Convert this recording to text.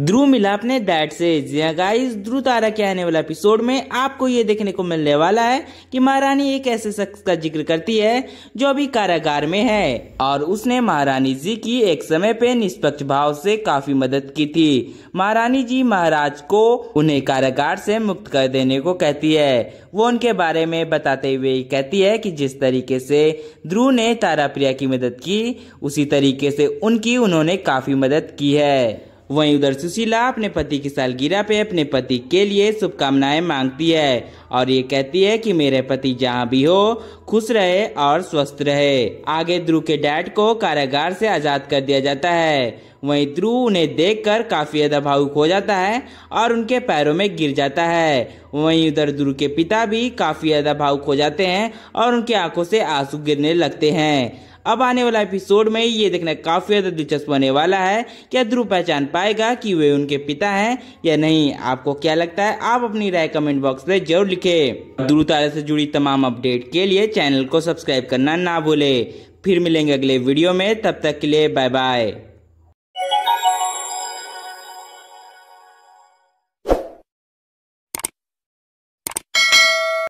ध्रुव मिला अपने दैट से गाइस ध्रुव तारा के आने वाला एपिसोड में आपको ये देखने को मिलने वाला है कि महारानी एक ऐसे शख्स का जिक्र करती है जो अभी कारागार में है और उसने महारानी जी की एक समय पे निष्पक्ष भाव से काफी मदद की थी महारानी जी महाराज को उन्हें कारागार से मुक्त कर देने को कहती है वो उनके बारे में बताते हुए कहती है कि जिस तरीके से ध्रुव ने तारा प्रिया की मदद की उसी तरीके से उनकी उन्होंने काफी मदद की है वहीं उधर सुशीला अपने पति की सालगिरह पे अपने पति के लिए शुभकामनाएं मांगती है और ये कहती है कि मेरे पति जहाँ भी हो खुश रहे और स्वस्थ रहे आगे ध्रुव के डैड को कारागार से आजाद कर दिया जाता है वहीं ध्रुव उन्हें देखकर काफी ज्यादा भावुक हो जाता है और उनके पैरों में गिर जाता है वहीं उधर ध्रुव के पिता भी काफी ज्यादा भावुक हो जाते हैं और उनकी आंखों से आंसू गिरने लगते हैं अब आने वाला एपिसोड में ये देखना काफ़ी ज़्यादा दिलचस्प होने वाला है क्या ध्रुव पहचान पाएगा कि वे उनके पिता हैं या नहीं आपको क्या लगता है आप अपनी राय कमेंट बॉक्स में जरूर लिखे ध्रुव तारा से जुड़ी तमाम अपडेट के लिए चैनल को सब्सक्राइब करना ना भूले फिर मिलेंगे अगले वीडियो में तब तक के लिए बाय बाय